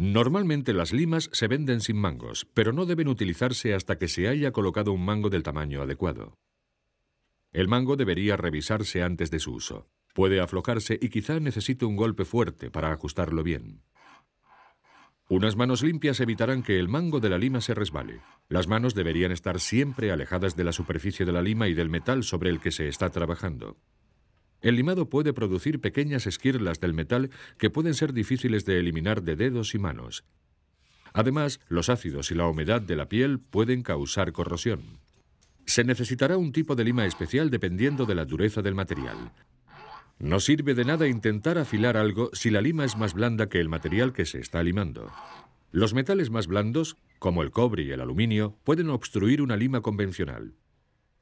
Normalmente las limas se venden sin mangos, pero no deben utilizarse hasta que se haya colocado un mango del tamaño adecuado. El mango debería revisarse antes de su uso. Puede aflojarse y quizá necesite un golpe fuerte para ajustarlo bien. Unas manos limpias evitarán que el mango de la lima se resbale. Las manos deberían estar siempre alejadas de la superficie de la lima y del metal sobre el que se está trabajando. El limado puede producir pequeñas esquirlas del metal que pueden ser difíciles de eliminar de dedos y manos. Además, los ácidos y la humedad de la piel pueden causar corrosión. Se necesitará un tipo de lima especial dependiendo de la dureza del material. No sirve de nada intentar afilar algo si la lima es más blanda que el material que se está limando. Los metales más blandos, como el cobre y el aluminio, pueden obstruir una lima convencional.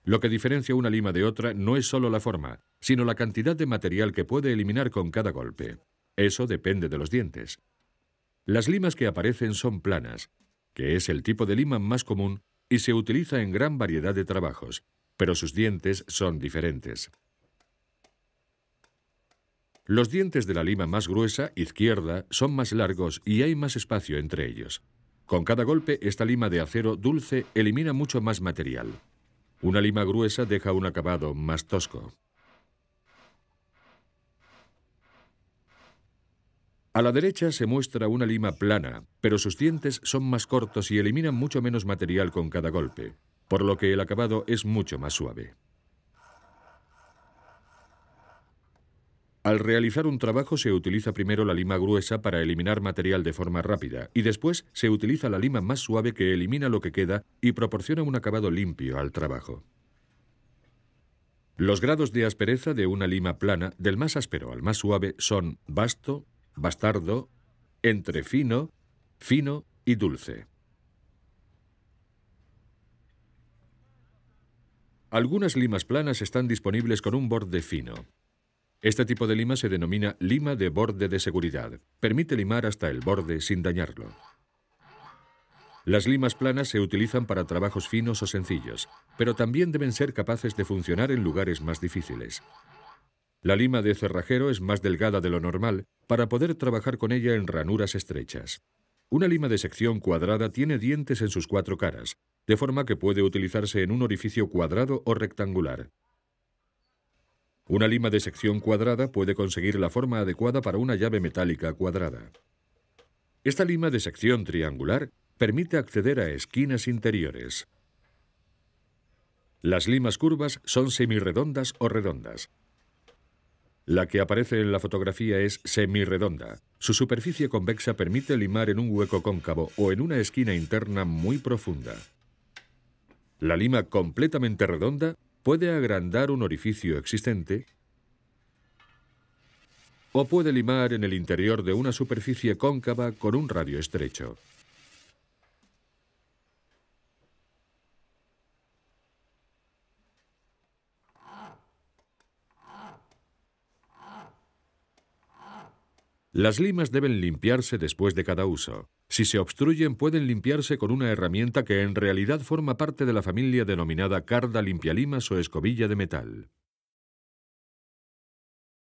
Lo que diferencia una lima de otra no es solo la forma, sino la cantidad de material que puede eliminar con cada golpe. Eso depende de los dientes. Las limas que aparecen son planas, que es el tipo de lima más común y se utiliza en gran variedad de trabajos, pero sus dientes son diferentes. Los dientes de la lima más gruesa, izquierda, son más largos y hay más espacio entre ellos. Con cada golpe, esta lima de acero dulce elimina mucho más material. Una lima gruesa deja un acabado más tosco. A la derecha se muestra una lima plana, pero sus dientes son más cortos y eliminan mucho menos material con cada golpe, por lo que el acabado es mucho más suave. Al realizar un trabajo se utiliza primero la lima gruesa para eliminar material de forma rápida y después se utiliza la lima más suave que elimina lo que queda y proporciona un acabado limpio al trabajo. Los grados de aspereza de una lima plana, del más áspero al más suave, son basto, bastardo, entre fino, fino y dulce. Algunas limas planas están disponibles con un borde fino. Este tipo de lima se denomina lima de borde de seguridad. Permite limar hasta el borde sin dañarlo. Las limas planas se utilizan para trabajos finos o sencillos, pero también deben ser capaces de funcionar en lugares más difíciles. La lima de cerrajero es más delgada de lo normal para poder trabajar con ella en ranuras estrechas. Una lima de sección cuadrada tiene dientes en sus cuatro caras, de forma que puede utilizarse en un orificio cuadrado o rectangular. Una lima de sección cuadrada puede conseguir la forma adecuada para una llave metálica cuadrada. Esta lima de sección triangular permite acceder a esquinas interiores. Las limas curvas son semirredondas o redondas, la que aparece en la fotografía es semirredonda. Su superficie convexa permite limar en un hueco cóncavo o en una esquina interna muy profunda. La lima completamente redonda puede agrandar un orificio existente o puede limar en el interior de una superficie cóncava con un radio estrecho. Las limas deben limpiarse después de cada uso. Si se obstruyen, pueden limpiarse con una herramienta que en realidad forma parte de la familia denominada carda limpialimas o escobilla de metal.